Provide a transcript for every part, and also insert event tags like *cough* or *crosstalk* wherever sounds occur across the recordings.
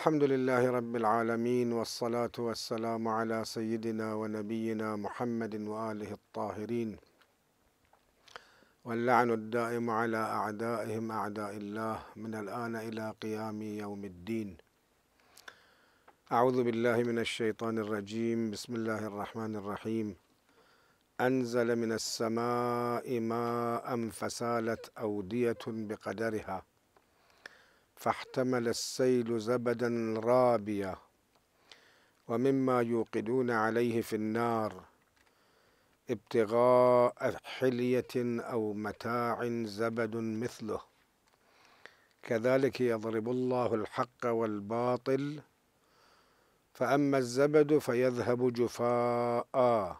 الحمد لله رب العالمين والصلاة والسلام على سيدنا ونبينا محمد وآله الطاهرين واللعن الدائم على أعدائهم أعداء الله من الآن إلى قيام يوم الدين أعوذ بالله من الشيطان الرجيم بسم الله الرحمن الرحيم أنزل من السماء ماء فسالت أودية بقدرها فاحتمل السيل زبدا رابيا ومما يوقدون عليه في النار ابتغاء حلية أو متاع زبد مثله كذلك يضرب الله الحق والباطل فأما الزبد فيذهب جفاء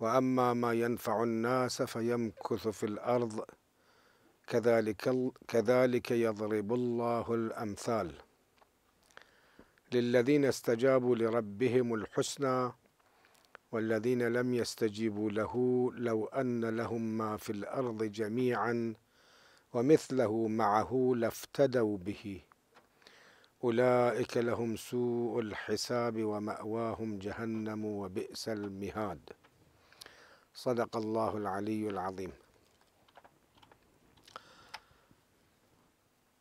وأما ما ينفع الناس فيمكث في الأرض كذلك, كذلك يضرب الله الأمثال للذين استجابوا لربهم الحسنى والذين لم يستجيبوا له لو أن لهم ما في الأرض جميعا ومثله معه لافتدوا به أولئك لهم سوء الحساب ومأواهم جهنم وبئس المهاد صدق الله العلي العظيم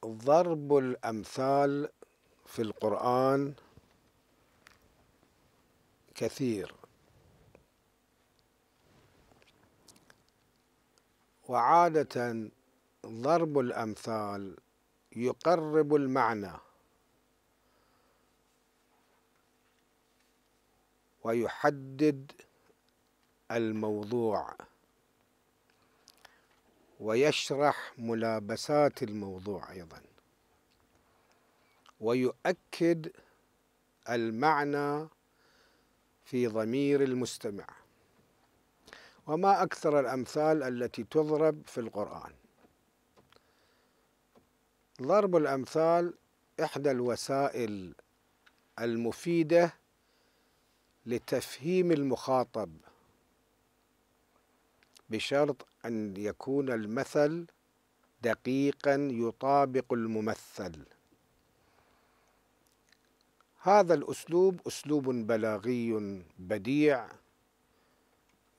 ضرب الأمثال في القرآن كثير وعادة ضرب الأمثال يقرب المعنى ويحدد الموضوع ويشرح ملابسات الموضوع ايضا ويؤكد المعنى في ضمير المستمع وما اكثر الامثال التي تضرب في القران ضرب الامثال احدى الوسائل المفيده لتفهيم المخاطب بشرط أن يكون المثل دقيقا يطابق الممثل هذا الأسلوب أسلوب بلاغي بديع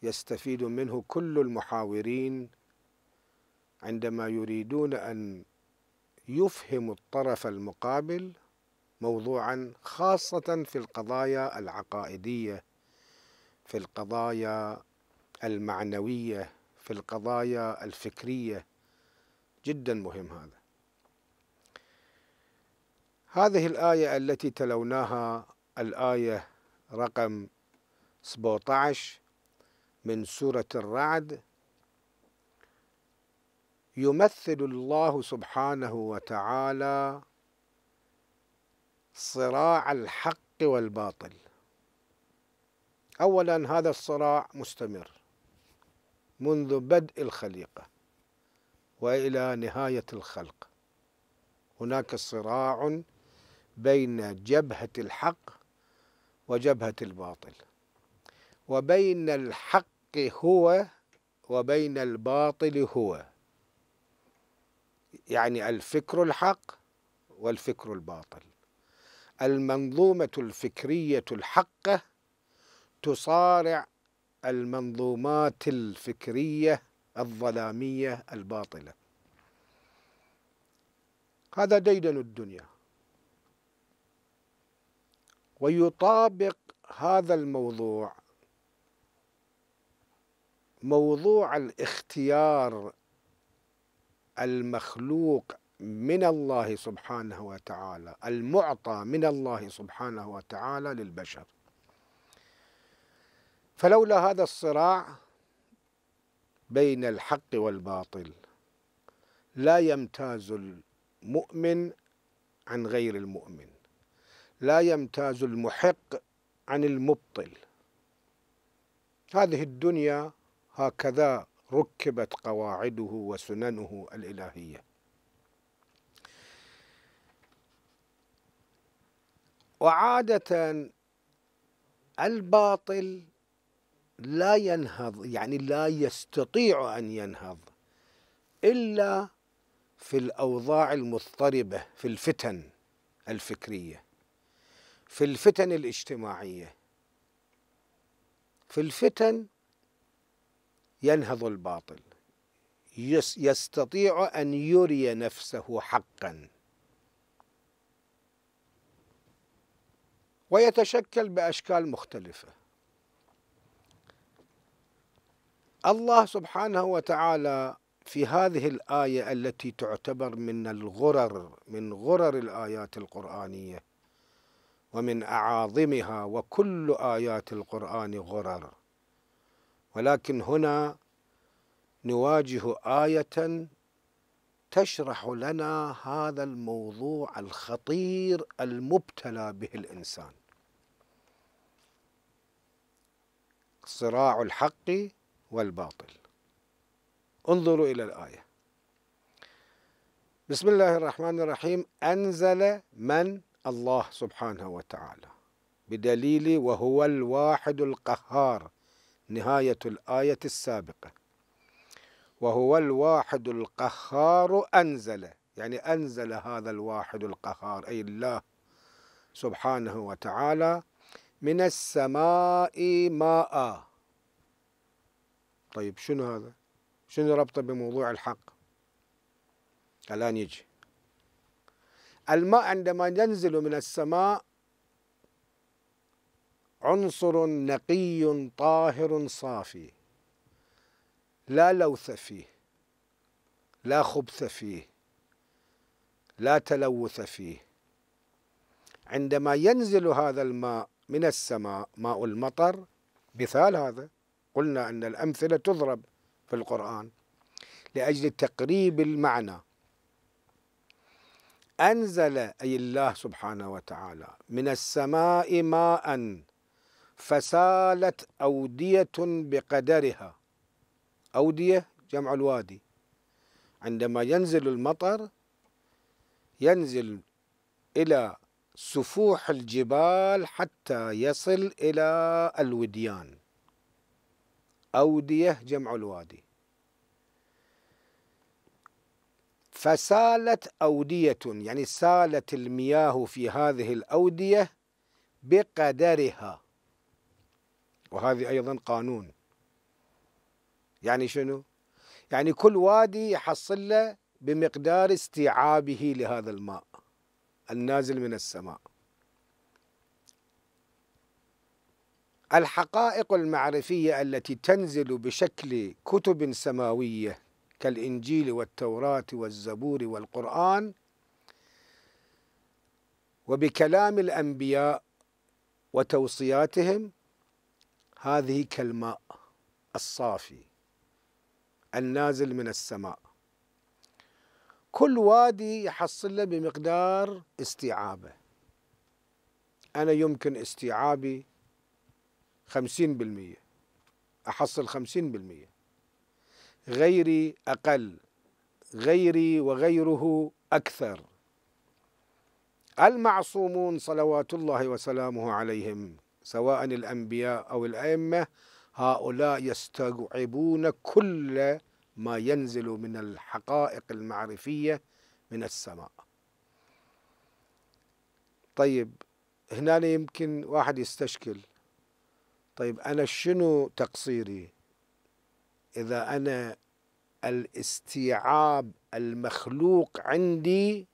يستفيد منه كل المحاورين عندما يريدون أن يفهموا الطرف المقابل موضوعا خاصة في القضايا العقائدية في القضايا المعنوية في القضايا الفكرية جدا مهم هذا هذه الآية التي تلوناها الآية رقم 17 من سورة الرعد يمثل الله سبحانه وتعالى صراع الحق والباطل اولا هذا الصراع مستمر منذ بدء الخليقة وإلى نهاية الخلق هناك صراع بين جبهة الحق وجبهة الباطل وبين الحق هو وبين الباطل هو يعني الفكر الحق والفكر الباطل المنظومة الفكرية الحقة تصارع المنظومات الفكرية الظلامية الباطلة هذا ديدن الدنيا ويطابق هذا الموضوع موضوع الاختيار المخلوق من الله سبحانه وتعالى المعطى من الله سبحانه وتعالى للبشر فلولا هذا الصراع بين الحق والباطل لا يمتاز المؤمن عن غير المؤمن لا يمتاز المحق عن المبطل هذه الدنيا هكذا ركبت قواعده وسننه الالهيه وعاده الباطل لا ينهض يعني لا يستطيع ان ينهض الا في الاوضاع المضطربه في الفتن الفكريه في الفتن الاجتماعيه في الفتن ينهض الباطل يستطيع ان يري نفسه حقا ويتشكل باشكال مختلفه الله سبحانه وتعالى في هذه الآية التي تعتبر من الغرر من غرر الآيات القرآنية ومن أعاظمها وكل آيات القرآن غرر ولكن هنا نواجه آية تشرح لنا هذا الموضوع الخطير المبتلى به الإنسان صراع الحق والباطل انظروا إلى الآية بسم الله الرحمن الرحيم أنزل من الله سبحانه وتعالى بدليل وهو الواحد القهار نهاية الآية السابقة وهو الواحد القهار أنزل يعني أنزل هذا الواحد القهار أي الله سبحانه وتعالى من السماء ماء طيب شنو هذا شنو ربطه بموضوع الحق الآن يجي الماء عندما ينزل من السماء عنصر نقي طاهر صافي لا لوث فيه لا خبث فيه لا تلوث فيه عندما ينزل هذا الماء من السماء ماء المطر مثال هذا قلنا أن الأمثلة تضرب في القرآن لأجل تقريب المعنى أنزل أي الله سبحانه وتعالى من السماء ماء فسالت أودية بقدرها أودية جمع الوادي عندما ينزل المطر ينزل إلى سفوح الجبال حتى يصل إلى الوديان أودية جمع الوادي فسالت أودية يعني سالت المياه في هذه الأودية بقدرها وهذه أيضا قانون يعني شنو؟ يعني كل وادي يحصل له بمقدار استيعابه لهذا الماء النازل من السماء الحقائق المعرفية التي تنزل بشكل كتب سماوية كالإنجيل والتوراة والزبور والقرآن وبكلام الأنبياء وتوصياتهم هذه كالماء الصافي النازل من السماء كل وادي يحصل له بمقدار استيعابه أنا يمكن استيعابي 50% أحصل 50% غيري أقل غيري وغيره أكثر المعصومون صلوات الله وسلامه عليهم سواء الأنبياء أو الأئمة هؤلاء يستوعبون كل ما ينزل من الحقائق المعرفية من السماء طيب هنا يمكن واحد يستشكل طيب أنا شنو تقصيري إذا أنا الاستيعاب المخلوق عندي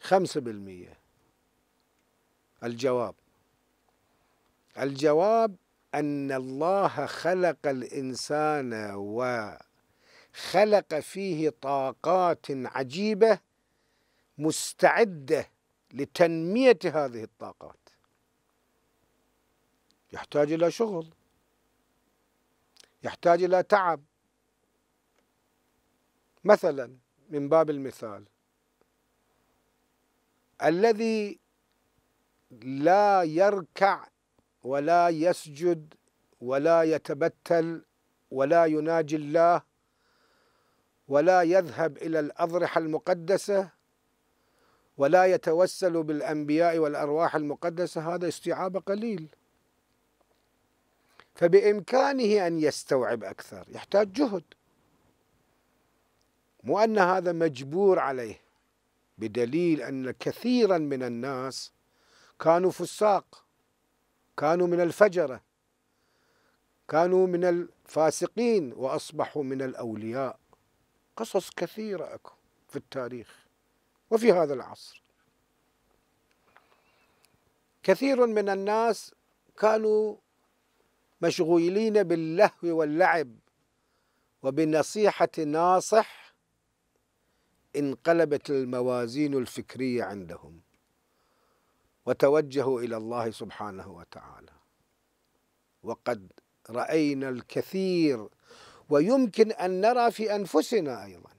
خمسة بالمية الجواب الجواب أن الله خلق الإنسان وخلق فيه طاقات عجيبة مستعدة لتنمية هذه الطاقات يحتاج إلى شغل يحتاج إلى تعب مثلا من باب المثال الذي لا يركع ولا يسجد ولا يتبتل ولا يناجي الله ولا يذهب الى الاضرحه المقدسه ولا يتوسل بالانبياء والارواح المقدسه هذا استيعاب قليل فبإمكانه أن يستوعب أكثر يحتاج جهد مو أن هذا مجبور عليه بدليل أن كثيرا من الناس كانوا فساق كانوا من الفجرة كانوا من الفاسقين وأصبحوا من الأولياء قصص كثيرة أكو في التاريخ وفي هذا العصر كثير من الناس كانوا مشغولين باللهو واللعب وبنصيحة ناصح انقلبت الموازين الفكرية عندهم وتوجهوا إلى الله سبحانه وتعالى وقد رأينا الكثير ويمكن أن نرى في أنفسنا أيضا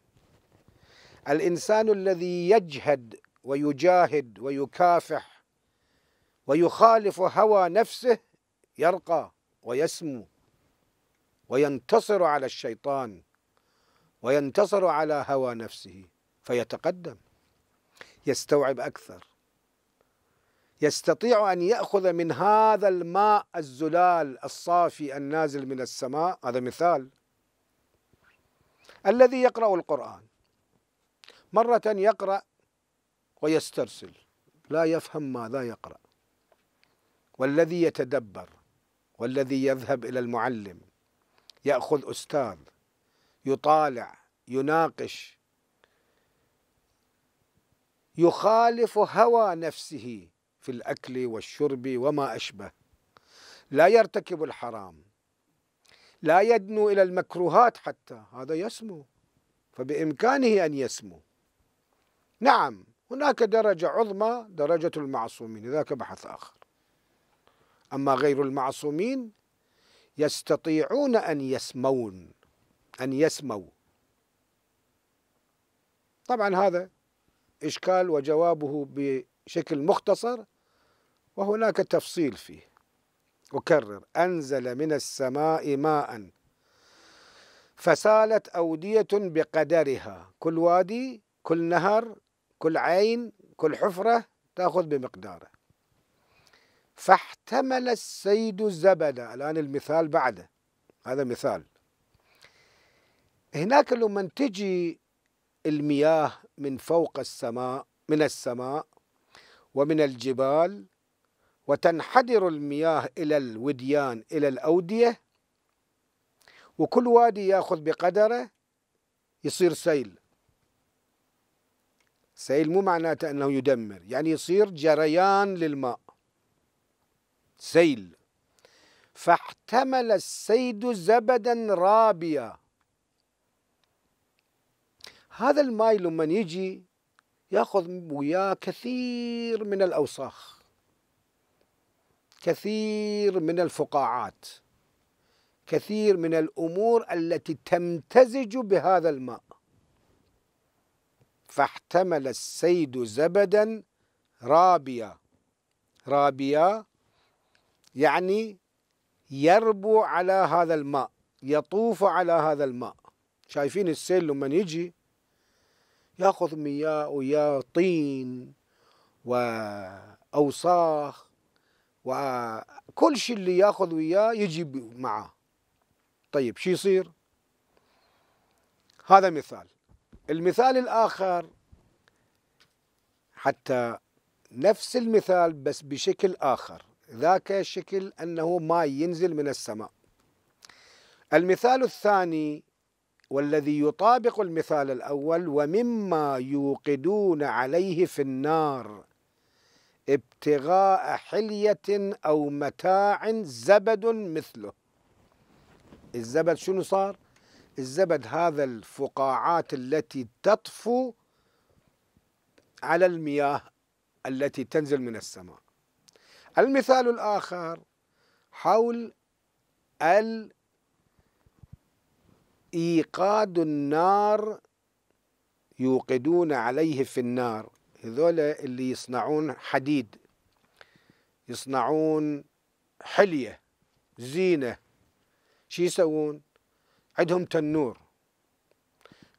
الإنسان الذي يجهد ويجاهد ويكافح ويخالف هوى نفسه يرقى ويسمو وينتصر على الشيطان وينتصر على هوى نفسه فيتقدم يستوعب اكثر يستطيع ان ياخذ من هذا الماء الزلال الصافي النازل من السماء هذا مثال الذي يقرا القران مره يقرا ويسترسل لا يفهم ماذا يقرا والذي يتدبر والذي يذهب الى المعلم ياخذ استاذ يطالع يناقش يخالف هوى نفسه في الاكل والشرب وما اشبه لا يرتكب الحرام لا يدنو الى المكروهات حتى هذا يسمو فبامكانه ان يسمو نعم هناك درجه عظمى درجه المعصومين ذاك بحث اخر أما غير المعصومين يستطيعون أن يسمون أن يسموا طبعا هذا إشكال وجوابه بشكل مختصر وهناك تفصيل فيه أكرر أنزل من السماء ماء فسالت أودية بقدرها كل وادي كل نهر كل عين كل حفرة تأخذ بمقداره فاحتمل السيد الزبد الآن المثال بعده هذا مثال هناك لما تجي المياه من فوق السماء من السماء ومن الجبال وتنحدر المياه إلى الوديان إلى الأودية وكل وادي ياخذ بقدره يصير سيل سيل مو معناته انه يدمر يعني يصير جريان للماء سيل فاحتمل السيد زبدا رابيا هذا الماي لما يجي ياخذ وياه كثير من الاوساخ كثير من الفقاعات كثير من الامور التي تمتزج بهذا الماء فاحتمل السيد زبدا رابيا رابيا يعني يربو على هذا الماء يطوف على هذا الماء شايفين السيل لما يجي ياخذ مياه ويا طين واوساخ وكل شيء اللي ياخذ وياه يجي معاه طيب شو يصير هذا مثال المثال الاخر حتى نفس المثال بس بشكل اخر ذاك الشكل أنه ما ينزل من السماء المثال الثاني والذي يطابق المثال الأول ومما يوقدون عليه في النار ابتغاء حلية أو متاع زبد مثله الزبد شنو صار؟ الزبد هذا الفقاعات التي تطفو على المياه التي تنزل من السماء المثال الآخر حول إيقاد النار يوقدون عليه في النار هذول اللي يصنعون حديد يصنعون حلية زينة شو يسوون عندهم تنور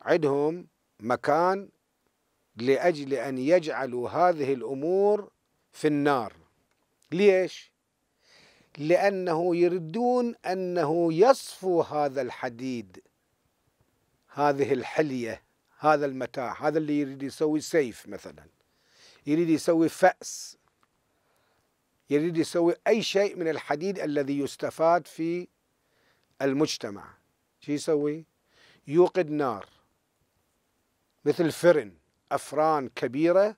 عندهم مكان لأجل أن يجعلوا هذه الأمور في النار ليش؟ لأنه يردون أنه يصفو هذا الحديد هذه الحلية هذا المتاع هذا اللي يريد يسوي سيف مثلا يريد يسوي فأس يريد يسوي أي شيء من الحديد الذي يستفاد في المجتمع شو يسوي؟ يوقد نار مثل فرن أفران كبيرة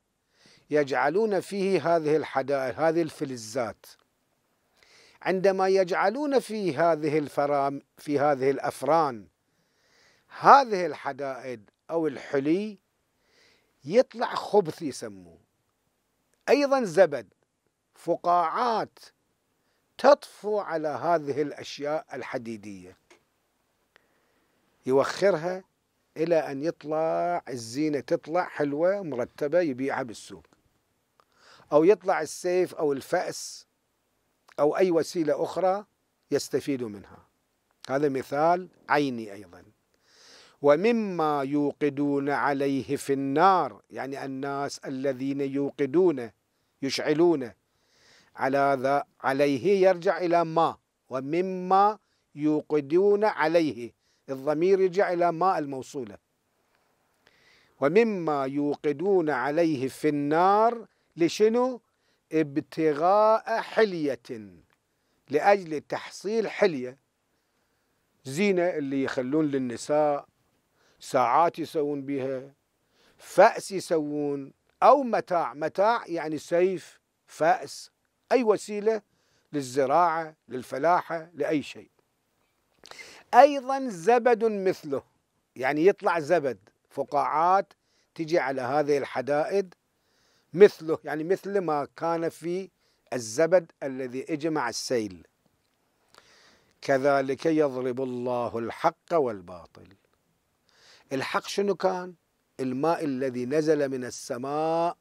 يجعلون فيه هذه الحدائق هذه الفلزات عندما يجعلون في هذه الفرام في هذه الافران هذه الحدائد او الحلي يطلع خبث يسموه ايضا زبد فقاعات تطفو على هذه الاشياء الحديديه يوخرها الى ان يطلع الزينه تطلع حلوه مرتبه يبيعها بالسوق أو يطلع السيف أو الفأس أو أي وسيلة أخرى يستفيد منها هذا مثال عيني أيضا ومما يوقدون عليه في النار يعني الناس الذين يوقدون يشعلون على ذا عليه يرجع إلى ما ومما يوقدون عليه الضمير يرجع إلى ما الموصولة ومما يوقدون عليه في النار لشنو ابتغاء حلية لأجل تحصيل حلية زينة اللي يخلون للنساء ساعات يسوون بها فأس يسوون أو متاع متاع يعني سيف فأس أي وسيلة للزراعة للفلاحة لأي شيء أيضا زبد مثله يعني يطلع زبد فقاعات تجي على هذه الحدائد مثله يعني مثل ما كان في الزبد الذي اجى مع السيل كذلك يضرب الله الحق والباطل الحق شنو كان الماء الذي نزل من السماء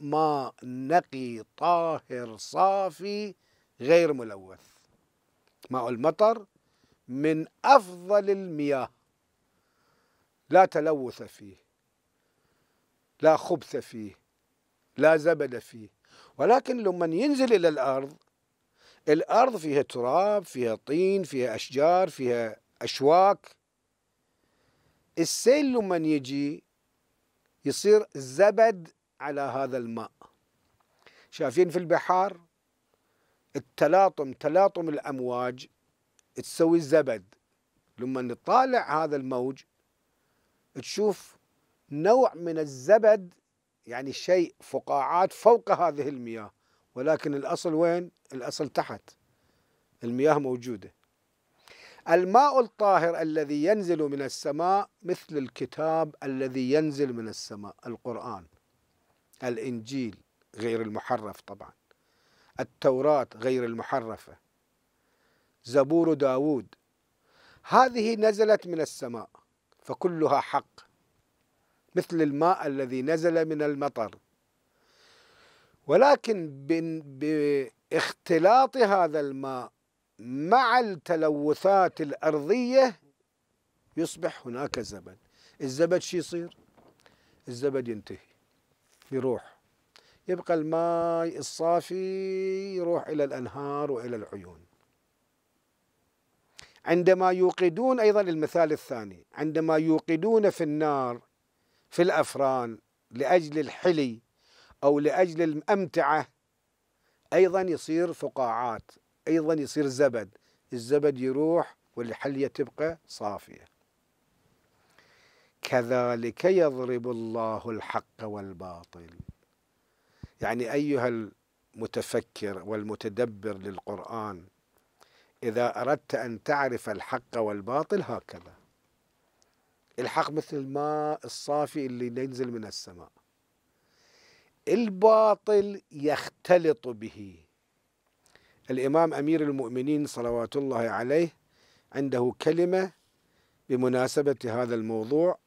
ماء نقي طاهر صافي غير ملوث ماء المطر من افضل المياه لا تلوث فيه لا خبث فيه لا زبد فيه ولكن لما ينزل إلى الأرض الأرض فيها تراب فيها طين فيها أشجار فيها أشواك السيل لما يجي يصير زبد على هذا الماء شايفين في البحار التلاطم تلاطم الأمواج تسوي الزبد لما نطالع هذا الموج تشوف نوع من الزبد يعني شيء فقاعات فوق هذه المياه ولكن الأصل وين؟ الأصل تحت المياه موجودة الماء الطاهر الذي ينزل من السماء مثل الكتاب الذي ينزل من السماء القرآن الإنجيل غير المحرف طبعا التوراة غير المحرفة زبور داوود هذه نزلت من السماء فكلها حق مثل الماء الذي نزل من المطر ولكن باختلاط هذا الماء مع التلوثات الأرضية يصبح هناك زبد الزبد شو يصير الزبد ينتهي يروح يبقى الماء الصافي يروح إلى الأنهار وإلى العيون عندما يوقدون أيضا المثال الثاني عندما يوقدون في النار في الأفران لأجل الحلي أو لأجل الأمتعة أيضا يصير فقاعات أيضا يصير زبد الزبد يروح والحلية تبقى صافية كذلك يضرب الله الحق والباطل يعني أيها المتفكر والمتدبر للقرآن إذا أردت أن تعرف الحق والباطل هكذا الحق مثل الماء الصافي اللي ينزل من السماء الباطل يختلط به الإمام أمير المؤمنين صلوات الله عليه عنده كلمة بمناسبة هذا الموضوع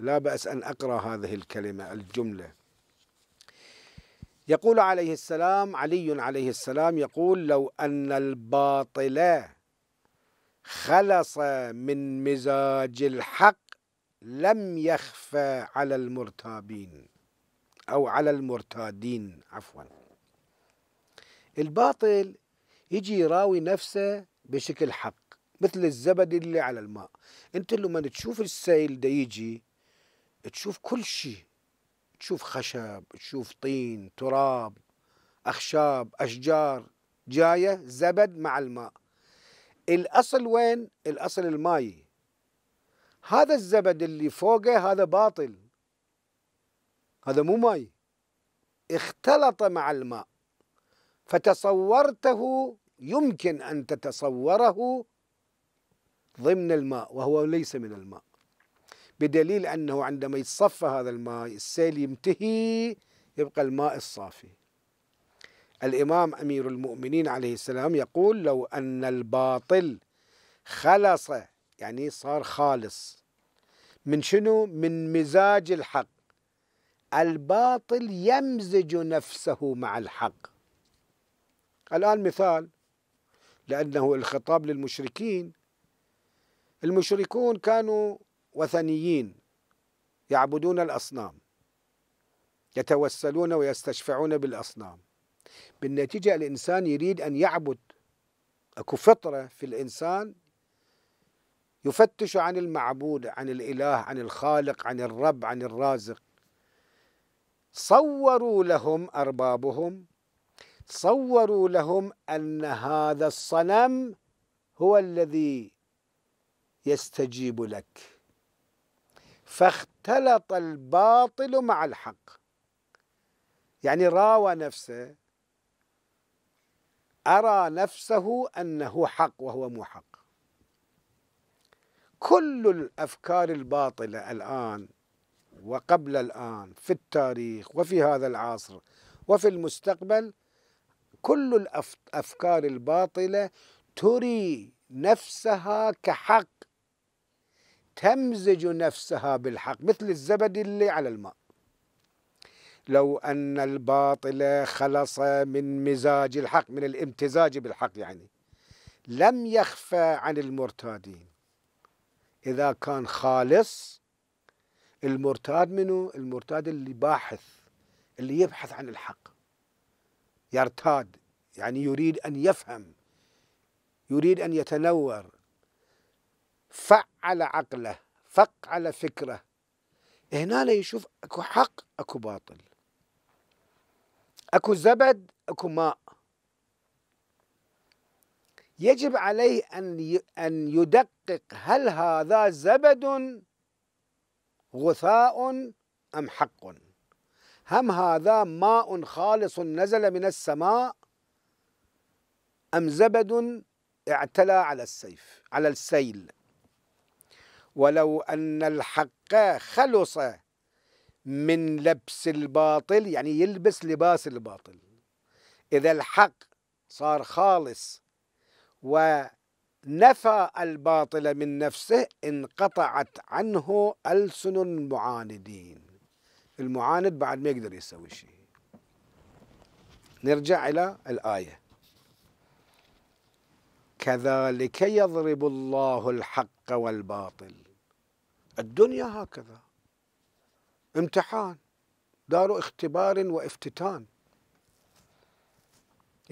لا بأس أن أقرأ هذه الكلمة الجملة يقول عليه السلام علي عليه السلام يقول لو أن الباطل خلص من مزاج الحق لم يخفى على المرتابين أو على المرتادين عفوا الباطل يجي يراوي نفسه بشكل حق مثل الزبد اللي على الماء انت لما تشوف السيل ده يجي تشوف كل شيء تشوف خشب تشوف طين تراب أخشاب أشجار جاية زبد مع الماء الأصل وين؟ الأصل الماي هذا الزبد اللي فوقه هذا باطل هذا مو ماي اختلط مع الماء فتصورته يمكن أن تتصوره ضمن الماء وهو ليس من الماء بدليل أنه عندما يتصفى هذا الماء السيل ينتهي يبقى الماء الصافي الإمام أمير المؤمنين عليه السلام يقول لو أن الباطل خلص يعني صار خالص من شنو من مزاج الحق الباطل يمزج نفسه مع الحق الآن مثال لأنه الخطاب للمشركين المشركون كانوا وثنيين يعبدون الأصنام يتوسلون ويستشفعون بالأصنام بالنتيجة الإنسان يريد أن يعبد أكو فطرة في الإنسان يفتش عن المعبود عن الاله عن الخالق عن الرب عن الرازق صوروا لهم اربابهم صوروا لهم ان هذا الصنم هو الذي يستجيب لك فاختلط الباطل مع الحق يعني راوى نفسه أرى نفسه أنه حق وهو مو حق كل الافكار الباطله الان وقبل الان في التاريخ وفي هذا العصر وفي المستقبل كل الافكار الباطله تري نفسها كحق تمزج نفسها بالحق مثل الزبد اللي على الماء لو ان الباطل خلص من مزاج الحق من الامتزاج بالحق يعني لم يخفى عن المرتادين إذا كان خالص المرتاد منه المرتاد اللي باحث اللي يبحث عن الحق يرتاد يعني يريد أن يفهم يريد أن يتنور فعل عقله فقعل فكره هنا يشوف اكو حق اكو باطل اكو زبد اكو ماء يجب عليه أن أن يدقق هل هذا زبد غثاء أم حق هم هذا ماء خالص نزل من السماء أم زبد اعتلى على السيف على السيل ولو أن الحق خلص من لبس الباطل يعني يلبس لباس الباطل إذا الحق صار خالص ونفى الباطل من نفسه انقطعت عنه ألسن المعاندين المعاند بعد ما يقدر يسوي شيء نرجع إلى الآية كذلك يضرب الله الحق والباطل الدنيا هكذا امتحان دار اختبار وافتتان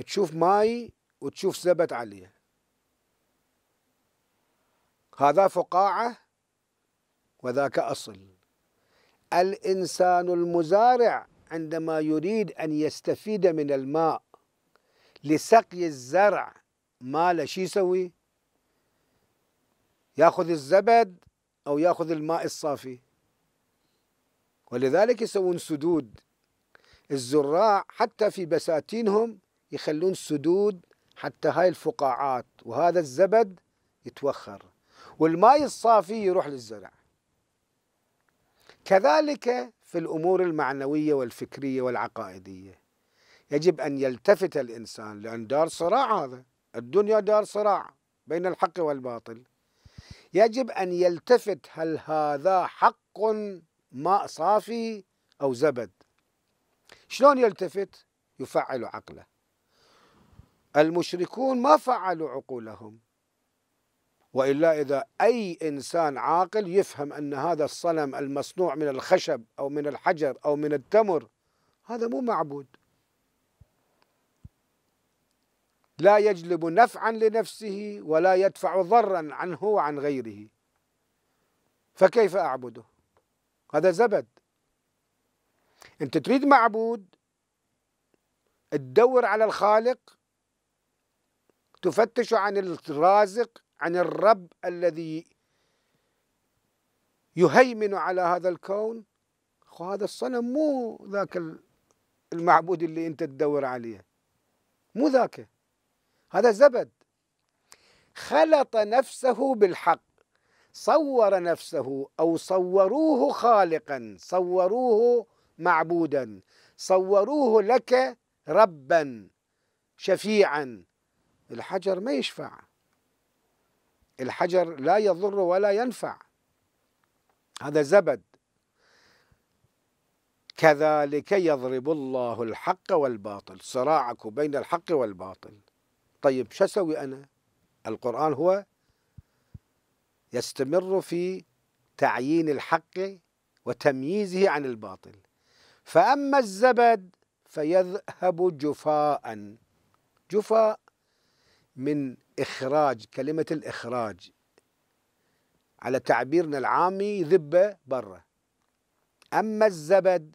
تشوف ماي وتشوف زبد عليه هذا فقاعة وذاك أصل الإنسان المزارع عندما يريد أن يستفيد من الماء لسقي الزرع ماله شو يسوي؟ ياخذ الزبد أو ياخذ الماء الصافي ولذلك يسوون سدود الزراع حتى في بساتينهم يخلون سدود حتى هاي الفقاعات وهذا الزبد يتوخر والماء الصافي يروح للزرع كذلك في الأمور المعنوية والفكرية والعقائدية يجب أن يلتفت الإنسان لأن دار صراع هذا الدنيا دار صراع بين الحق والباطل يجب أن يلتفت هل هذا حق ماء صافي أو زبد شلون يلتفت يفعل عقله المشركون ما فعلوا عقولهم والا اذا اي انسان عاقل يفهم ان هذا الصنم المصنوع من الخشب او من الحجر او من التمر هذا مو معبود لا يجلب نفعا لنفسه ولا يدفع ضرا عنه وعن غيره فكيف اعبده هذا زبد انت تريد معبود تدور على الخالق تفتش عن الرازق عن الرب الذي يهيمن على هذا الكون هذا الصنم مو ذاك المعبود اللي انت تدور عليه مو ذاك هذا زبد خلط نفسه بالحق صور نفسه او صوروه خالقا صوروه معبودا صوروه لك ربا شفيعا الحجر ما يشفع الحجر لا يضر ولا ينفع هذا زبد كذلك يضرب الله الحق والباطل صراعك بين الحق والباطل طيب شو اسوي انا القران هو يستمر في تعيين الحق وتمييزه عن الباطل فاما الزبد فيذهب جفاء جفاء من إخراج كلمة الإخراج على تعبيرنا العامي ذبة برة أما الزبد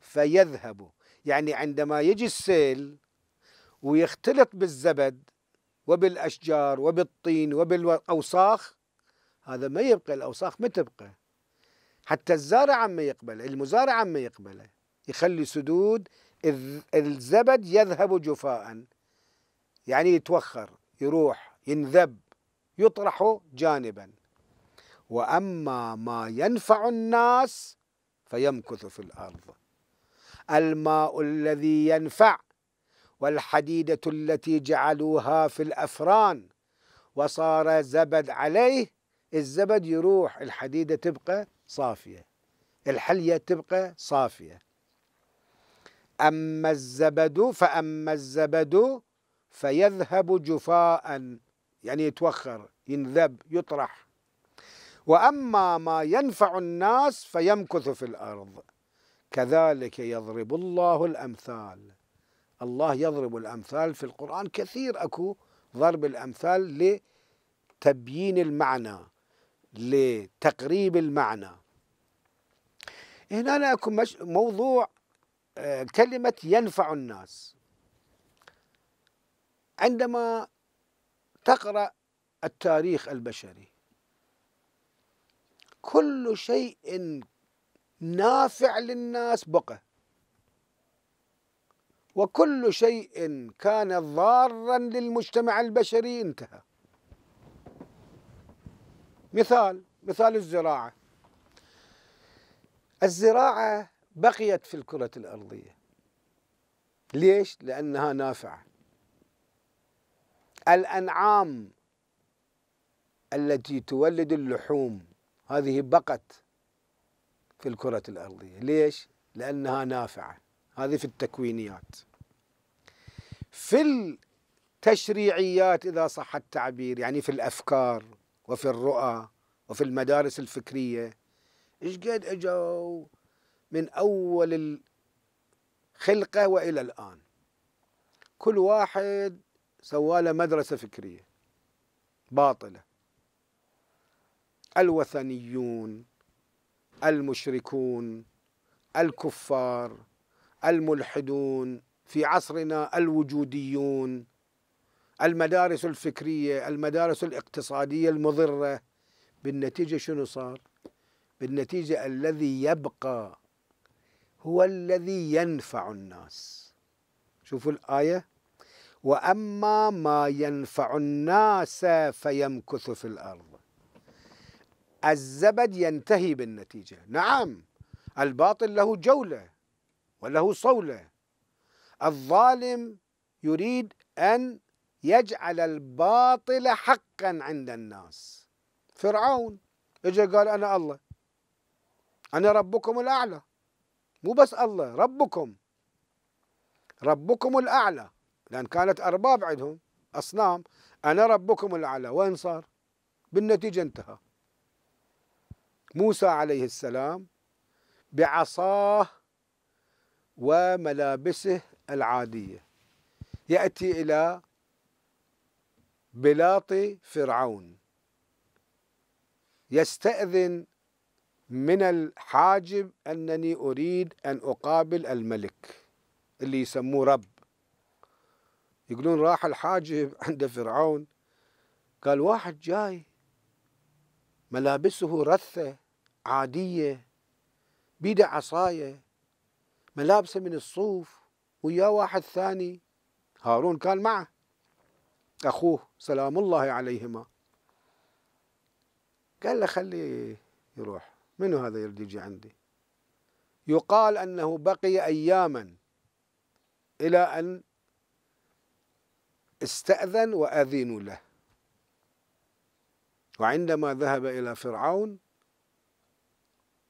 فيذهب يعني عندما يجي السيل ويختلط بالزبد وبالأشجار وبالطين وبالأوساخ هذا ما يبقى الأوساخ ما تبقى حتى الزارع ما يقبله المزارع ما يقبله يخلي سدود الزبد يذهب جفاء يعني يتوخر يروح ينذب يطرح جانبا واما ما ينفع الناس فيمكث في الارض الماء الذي ينفع والحديده التي جعلوها في الافران وصار زبد عليه الزبد يروح الحديده تبقى صافيه الحليه تبقى صافيه اما الزبد فاما الزبد فيذهب جفاء يعني يتوخر ينذب يطرح واما ما ينفع الناس فيمكث في الارض كذلك يضرب الله الامثال الله يضرب الامثال في القران كثير اكو ضرب الامثال لتبيين المعنى لتقريب المعنى هنا أنا أكو موضوع آه، كلمة ينفع الناس عندما تقرأ التاريخ البشري كل شيء نافع للناس بقى وكل شيء كان ضارا للمجتمع البشري انتهى مثال مثال الزراعة الزراعة بقيت في الكرة الأرضية ليش؟ لأنها نافعة الأنعام التي تولد اللحوم هذه بقت في الكرة الأرضية ليش؟ لأنها نافعة هذه في التكوينيات في التشريعيات إذا صح التعبير يعني في الأفكار وفي الرؤى وفي المدارس الفكرية إيش قد أجوا من أول الخلقة وإلى الآن كل واحد سوى له مدرسة فكرية باطلة الوثنيون المشركون الكفار الملحدون في عصرنا الوجوديون المدارس الفكرية المدارس الاقتصادية المضرة بالنتيجة شنو صار بالنتيجة الذي يبقى هو الذي ينفع الناس شوفوا الآية واما ما ينفع الناس فيمكث في الارض الزبد ينتهي بالنتيجه نعم الباطل له جوله وله صوله الظالم يريد ان يجعل الباطل حقا عند الناس فرعون اجى قال انا الله انا ربكم الاعلى مو بس الله ربكم ربكم الاعلى لأن كانت أرباب عندهم أصنام أنا ربكم الأعلى وين صار بالنتيجة انتهى موسى عليه السلام بعصاه وملابسه العادية يأتي إلى بلاط فرعون يستأذن من الحاجب أنني أريد أن أقابل الملك اللي يسموه رب يقولون راح الحاجب *laughs* عند فرعون قال واحد جاي ملابسه رثة عادية بيده عصاية ملابسه من الصوف ويا واحد ثاني هارون كان معه أخوه سلام الله عليهما قال له خليه يروح منو هذا يرد يجي عندي يقال أنه بقي أياما إلى أن استأذن وأذنوا له وعندما ذهب إلى فرعون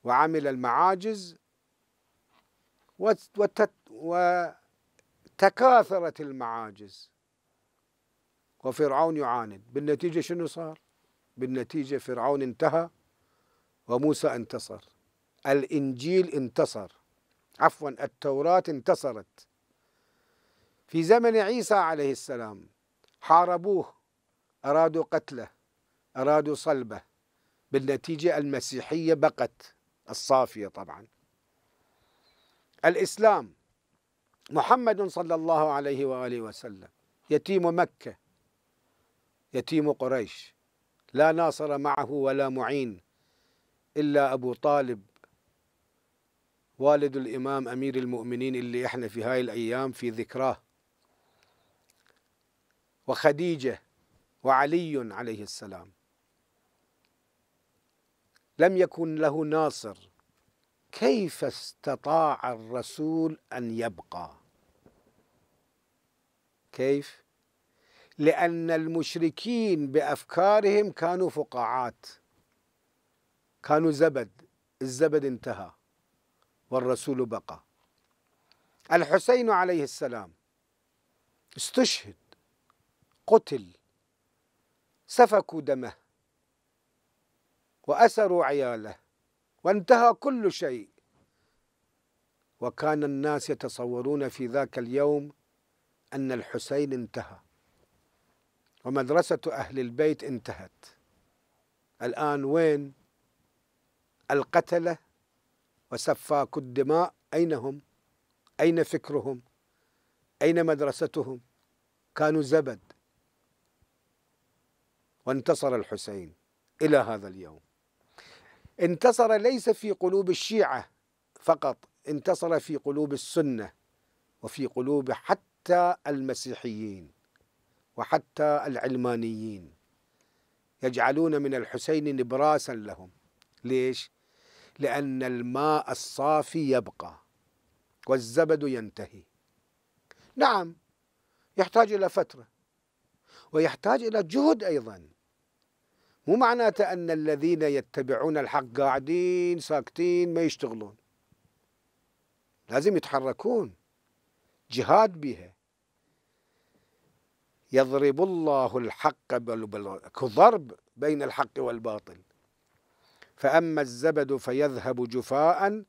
وعمل المعاجز وتكاثرت المعاجز وفرعون يعاند بالنتيجة شنو صار بالنتيجة فرعون انتهى وموسى انتصر الإنجيل انتصر عفوا التوراة انتصرت في زمن عيسى عليه السلام حاربوه أرادوا قتله أرادوا صلبه بالنتيجة المسيحية بقت الصافية طبعا الإسلام محمد صلى الله عليه وآله وسلم يتيم مكة يتيم قريش لا ناصر معه ولا معين إلا أبو طالب والد الإمام أمير المؤمنين اللي إحنا في هاي الأيام في ذكراه وخديجة وعلي عليه السلام لم يكن له ناصر كيف استطاع الرسول أن يبقى كيف لأن المشركين بأفكارهم كانوا فقاعات كانوا زبد الزبد انتهى والرسول بقى الحسين عليه السلام استشهد قتل سفكوا دمه وأسروا عياله وانتهى كل شيء وكان الناس يتصورون في ذاك اليوم أن الحسين انتهى ومدرسة أهل البيت انتهت الآن وين القتلة وسفاك الدماء أين هم أين فكرهم أين مدرستهم كانوا زبد وانتصر الحسين إلى هذا اليوم انتصر ليس في قلوب الشيعة فقط انتصر في قلوب السنة وفي قلوب حتى المسيحيين وحتى العلمانيين يجعلون من الحسين نبراسا لهم ليش؟ لأن الماء الصافي يبقى والزبد ينتهي نعم يحتاج إلى فترة ويحتاج إلى جهد أيضا مو معناته أن الذين يتبعون الحق قاعدين ساكتين ما يشتغلون لازم يتحركون جهاد بها يضرب الله الحق كضرب بين الحق والباطل فأما الزبد فيذهب جفاء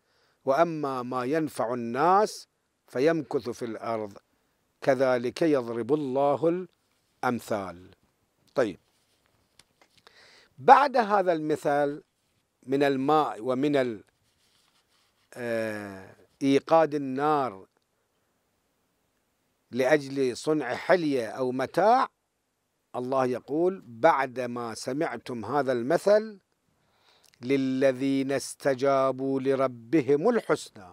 وأما ما ينفع الناس فيمكث في الأرض كذلك يضرب الله الأمثال طيب بعد هذا المثال من الماء ومن آه، ايقاد النار لاجل صنع حليه او متاع الله يقول بعدما سمعتم هذا المثل للذين استجابوا لربهم الحسنى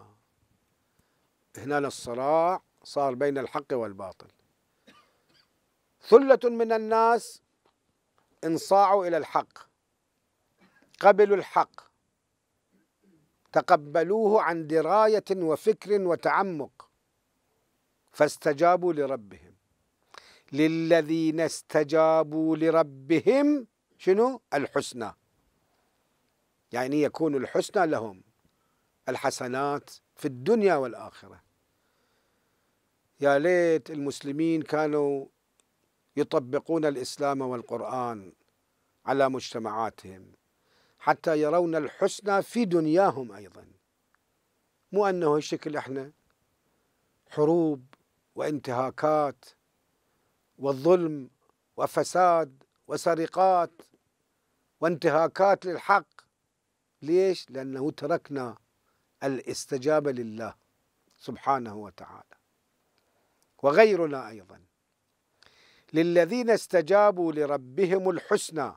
هنا الصراع صار بين الحق والباطل ثلة من الناس انصاعوا إلى الحق قبلوا الحق تقبلوه عن دراية وفكر وتعمق فاستجابوا لربهم للذين استجابوا لربهم شنو الحسنى يعني يكون الحسنى لهم الحسنات في الدنيا والآخرة يا ليت المسلمين كانوا يطبقون الإسلام والقرآن على مجتمعاتهم حتى يرون الحسنى في دنياهم أيضا مو أنه الشكل إحنا حروب وانتهاكات والظلم وفساد وسرقات وانتهاكات للحق ليش؟ لأنه تركنا الاستجابة لله سبحانه وتعالى وغيرنا أيضا للذين استجابوا لربهم الحسنى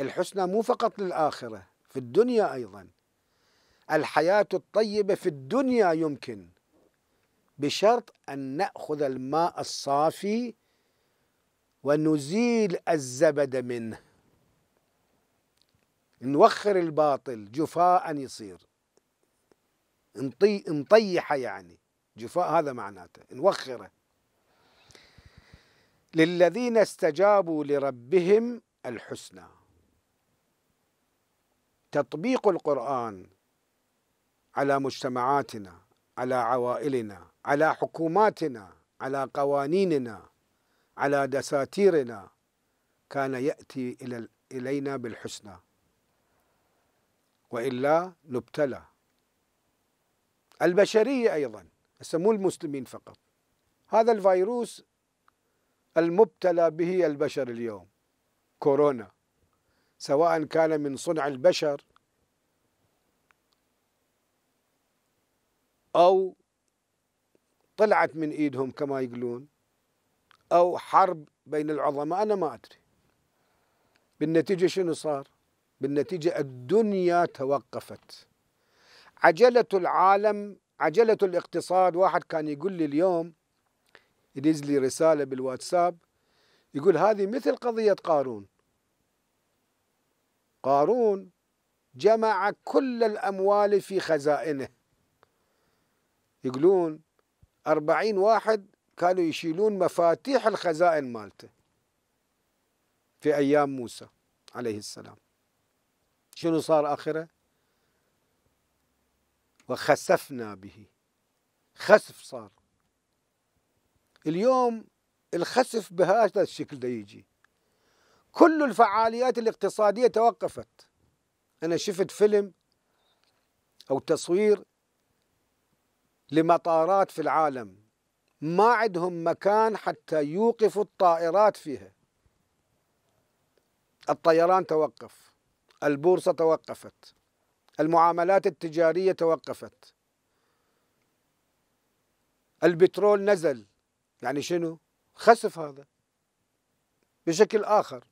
الحسنى مو فقط للآخرة في الدنيا أيضا الحياة الطيبة في الدنيا يمكن بشرط أن نأخذ الماء الصافي ونزيل الزبد منه نوخر الباطل جفاء يصير نطي نطيحه يعني جفاء هذا معناته نوخره للذين استجابوا لربهم الحسنى تطبيق القرآن على مجتمعاتنا على عوائلنا على حكوماتنا على قوانيننا على دساتيرنا كان يأتي إلى إلينا بالحسنى وإلا نبتلى البشرية أيضا هسه مو المسلمين فقط هذا الفيروس المبتلى به البشر اليوم كورونا سواء كان من صنع البشر أو طلعت من إيدهم كما يقولون أو حرب بين العظماء أنا ما أدري بالنتيجة شنو صار بالنتيجة الدنيا توقفت عجلة العالم عجلة الاقتصاد واحد كان يقول لي اليوم يدز لي رسالة بالواتساب يقول هذه مثل قضية قارون قارون جمع كل الأموال في خزائنه يقولون أربعين واحد كانوا يشيلون مفاتيح الخزائن مالته في أيام موسى عليه السلام شنو صار آخره وخسفنا به خسف صار اليوم الخسف بهذا الشكل ده يجي كل الفعاليات الاقتصادية توقفت أنا شفت فيلم أو تصوير لمطارات في العالم ما عندهم مكان حتى يوقفوا الطائرات فيها الطيران توقف البورصة توقفت المعاملات التجارية توقفت البترول نزل يعني شنو خسف هذا بشكل آخر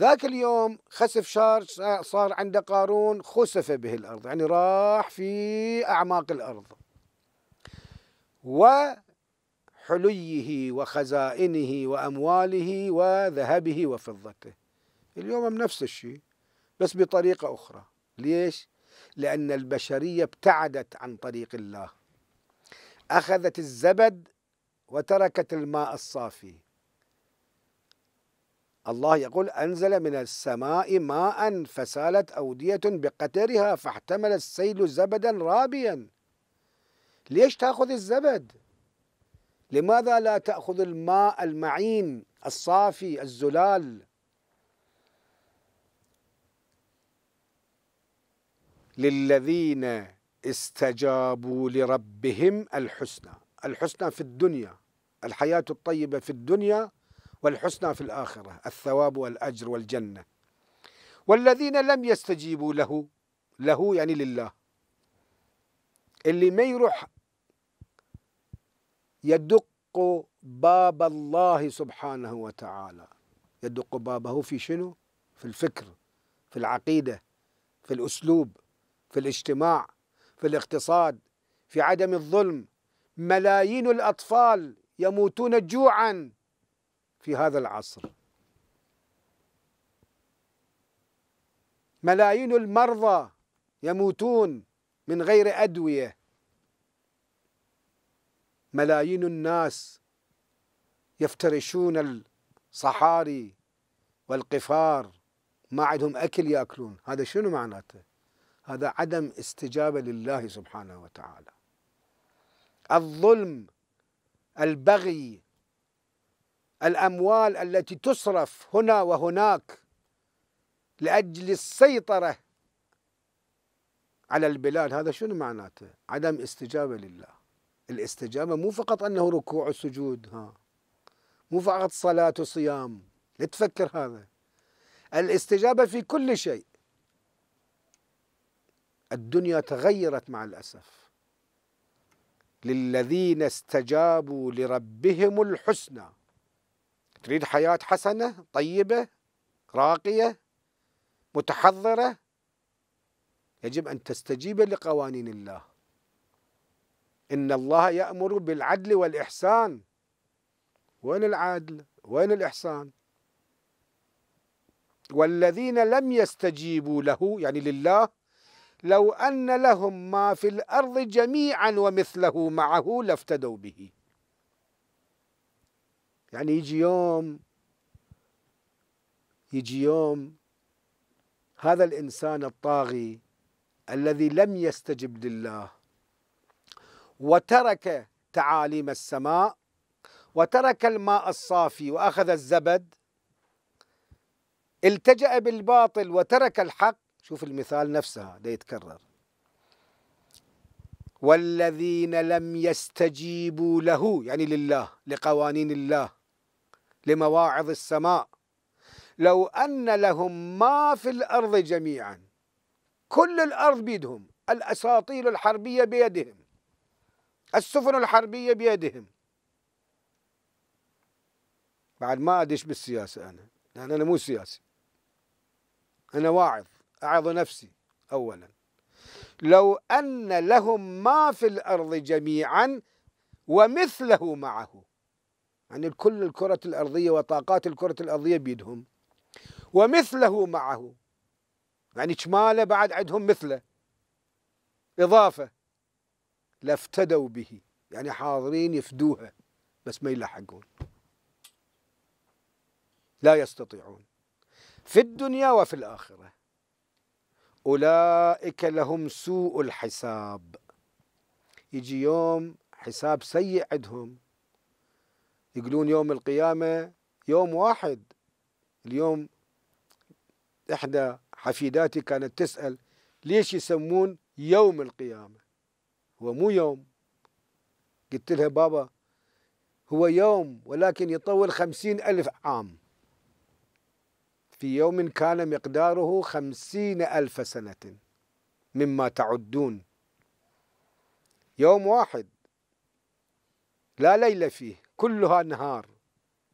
ذاك اليوم خسف شار صار عند قارون خسف به الأرض يعني راح في أعماق الأرض وحليه وخزائنه وأمواله وذهبه وفضته اليوم نفس الشيء بس بطريقة أخرى ليش؟ لأن البشرية ابتعدت عن طريق الله أخذت الزبد وتركت الماء الصافي الله يقول أنزل من السماء ماء فسالت أودية بقدرها فاحتمل السيل زبدا رابيا ليش تأخذ الزبد؟ لماذا لا تأخذ الماء المعين الصافي الزلال؟ للذين استجابوا لربهم الحسنى الحسنى في الدنيا الحياة الطيبة في الدنيا والحسنى في الآخرة الثواب والأجر والجنة والذين لم يستجيبوا له له يعني لله اللي ما يروح يدق باب الله سبحانه وتعالى يدق بابه في شنو؟ في الفكر في العقيدة في الأسلوب في الاجتماع في الاقتصاد في عدم الظلم ملايين الأطفال يموتون جوعا في هذا العصر ملايين المرضى يموتون من غير أدوية ملايين الناس يفترشون الصحاري والقفار ما عندهم أكل يأكلون هذا شنو معناته هذا عدم استجابة لله سبحانه وتعالى الظلم البغي الأموال التي تصرف هنا وهناك لأجل السيطرة على البلاد هذا شنو معناته عدم استجابة لله الاستجابة مو فقط أنه ركوع وسجود ها مو فقط صلاة وصيام لا تفكر هذا الاستجابة في كل شيء الدنيا تغيرت مع الأسف للذين استجابوا لربهم الحسنى تريد حياة حسنة طيبة راقية متحضرة يجب أن تستجيب لقوانين الله إن الله يأمر بالعدل والإحسان وين العدل وين الإحسان والذين لم يستجيبوا له يعني لله لو أن لهم ما في الأرض جميعا ومثله معه لافتدوا به يعني يجي يوم يجي يوم هذا الإنسان الطاغي الذي لم يستجب لله وترك تعاليم السماء وترك الماء الصافي وأخذ الزبد التجأ بالباطل وترك الحق شوف المثال نفسها ده يتكرر والذين لم يستجيبوا له يعني لله لقوانين الله لمواعظ السماء لو أن لهم ما في الأرض جميعا كل الأرض بيدهم الأساطيل الحربية بيدهم السفن الحربية بيدهم بعد ما أدش بالسياسة أنا لأن أنا مو سياسي أنا واعظ أعظ نفسي أولا لو أن لهم ما في الأرض جميعا ومثله معه يعني كل الكرة الأرضية وطاقات الكرة الأرضية بيدهم ومثله معه يعني شماله بعد عندهم مثله إضافة لافتدوا به يعني حاضرين يفدوها بس ما يلحقون لا يستطيعون في الدنيا وفي الآخرة أولئك لهم سوء الحساب يجي يوم حساب سيء عندهم يقولون يوم القيامة يوم واحد اليوم إحدى حفيداتي كانت تسأل ليش يسمون يوم القيامة هو مو يوم قلت لها بابا هو يوم ولكن يطول خمسين ألف عام في يوم كان مقداره خمسين ألف سنة مما تعدون يوم واحد لا ليل فيه كلها نهار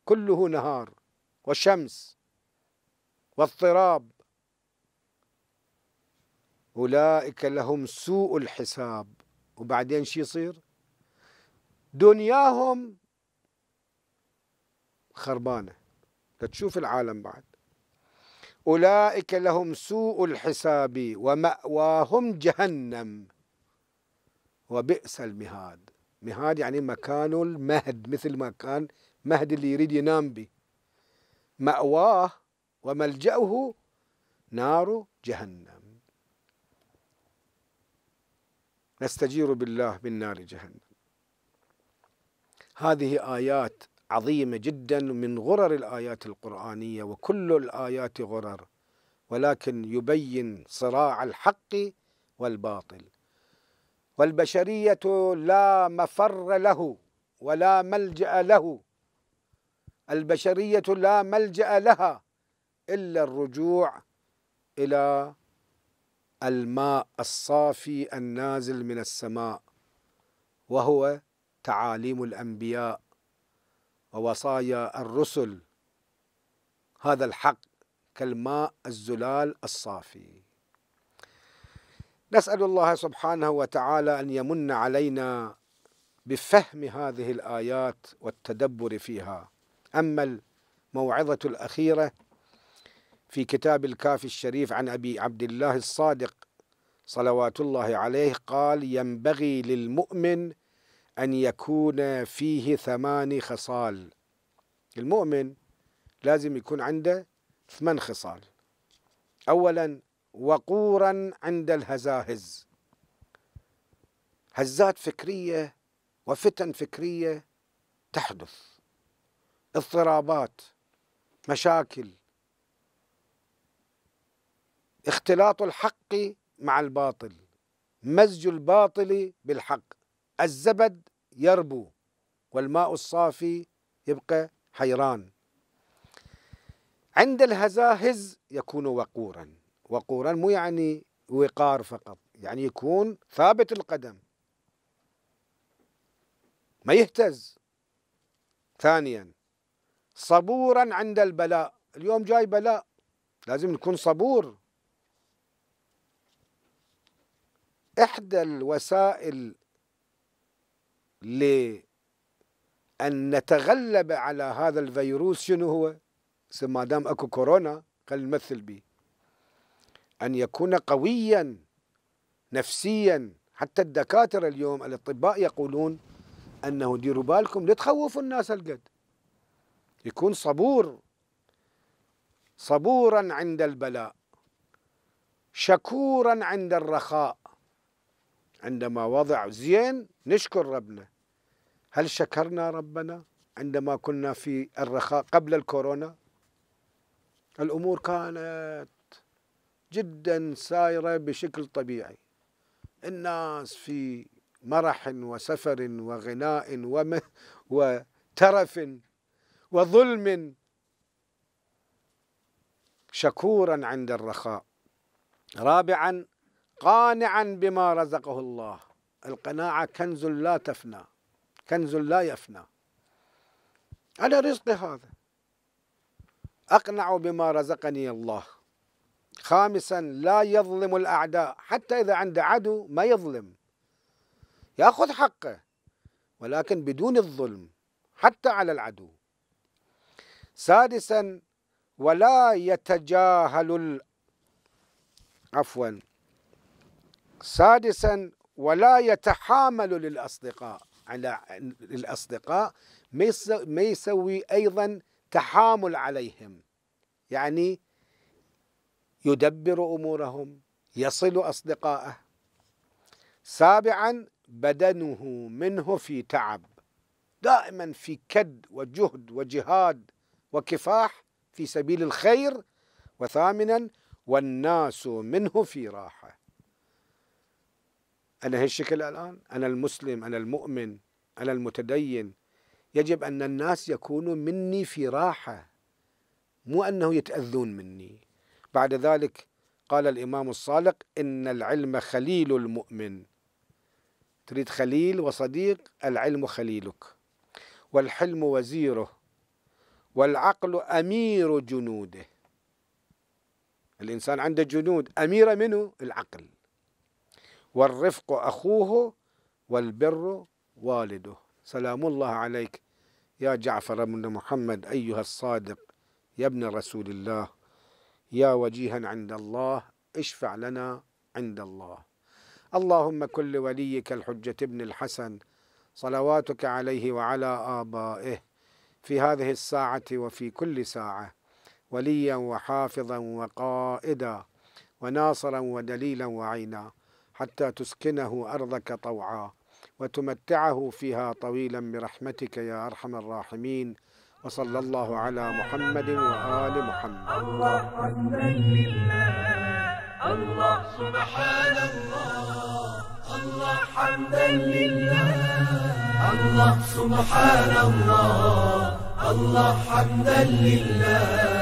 كله نهار وشمس واضطراب أولئك لهم سوء الحساب وبعدين شو يصير دنياهم خربانة تشوف العالم بعد أولئك لهم سوء الحساب ومأواهم جهنم وبئس المهاد مهاد يعني مكان المهد مثل ما كان مهد اللي يريد ينام به مأواه وملجأه نار جهنم نستجير بالله من نار جهنم هذه آيات عظيمة جدا من غرر الآيات القرآنية وكل الآيات غرر ولكن يبين صراع الحق والباطل والبشرية لا مفر له ولا ملجأ له البشرية لا ملجأ لها إلا الرجوع إلى الماء الصافي النازل من السماء وهو تعاليم الأنبياء ووصايا الرسل هذا الحق كالماء الزلال الصافي نسال الله سبحانه وتعالى ان يمن علينا بفهم هذه الايات والتدبر فيها اما الموعظه الاخيره في كتاب الكافي الشريف عن ابي عبد الله الصادق صلوات الله عليه قال ينبغي للمؤمن أن يكون فيه ثمان خصال المؤمن لازم يكون عنده ثمان خصال أولا وقورا عند الهزاهز هزات فكرية وفتن فكرية تحدث اضطرابات مشاكل اختلاط الحق مع الباطل مزج الباطل بالحق الزبد يربو والماء الصافي يبقى حيران عند الهزاهز يكون وقورا وقورا مو يعني وقار فقط يعني يكون ثابت القدم ما يهتز ثانيا صبورا عند البلاء اليوم جاي بلاء لازم نكون صبور احدى الوسائل لأن نتغلب على هذا الفيروس شنو هو ما دام أكو كورونا خلينا نمثل به أن يكون قويا نفسيا حتى الدكاترة اليوم الأطباء يقولون أنه ديروا بالكم لا تخوفوا الناس القد يكون صبور صبورا عند البلاء شكورا عند الرخاء عندما وضع زين نشكر ربنا هل شكرنا ربنا عندما كنا في الرخاء قبل الكورونا الأمور كانت جدا سايرة بشكل طبيعي الناس في مرح وسفر وغناء وترف وظلم شكورا عند الرخاء رابعا قانعا بما رزقه الله القناعة كنز لا تفنى كنز لا يفنى على رزقي هذا أقنع بما رزقني الله خامسا لا يظلم الأعداء حتى إذا عنده عدو ما يظلم يأخذ حقه ولكن بدون الظلم حتى على العدو سادسا ولا يتجاهل عفوا سادسا ولا يتحامل للأصدقاء على الأصدقاء ما يسوي أيضا تحامل عليهم يعني يدبر أمورهم يصل أصدقائه سابعا بدنه منه في تعب دائما في كد وجهد وجهاد وكفاح في سبيل الخير وثامنا والناس منه في راحه أنا هالشكل الآن أنا المسلم أنا المؤمن أنا المتدين يجب أن الناس يكونوا مني في راحة مو أنه يتأذون مني بعد ذلك قال الإمام الصالح إن العلم خليل المؤمن تريد خليل وصديق العلم خليلك والحلم وزيره والعقل أمير جنوده الإنسان عنده جنود أميرة منه العقل والرفق أخوه والبر والده سلام الله عليك يا جعفر بن محمد أيها الصادق يا ابن رسول الله يا وجيها عند الله اشفع لنا عند الله اللهم كل وليك الحجة ابن الحسن صلواتك عليه وعلى آبائه في هذه الساعة وفي كل ساعة وليا وحافظا وقائدا وناصرا ودليلا وعينا حتى تسكنه أرضك طوعا وتمتعه فيها طويلا برحمتك يا أرحم الراحمين وصلى الله على محمد وآل محمد الله أكبر لله الله سبحان الله الله حمدا لله الله سبحان الله الله حمدا لله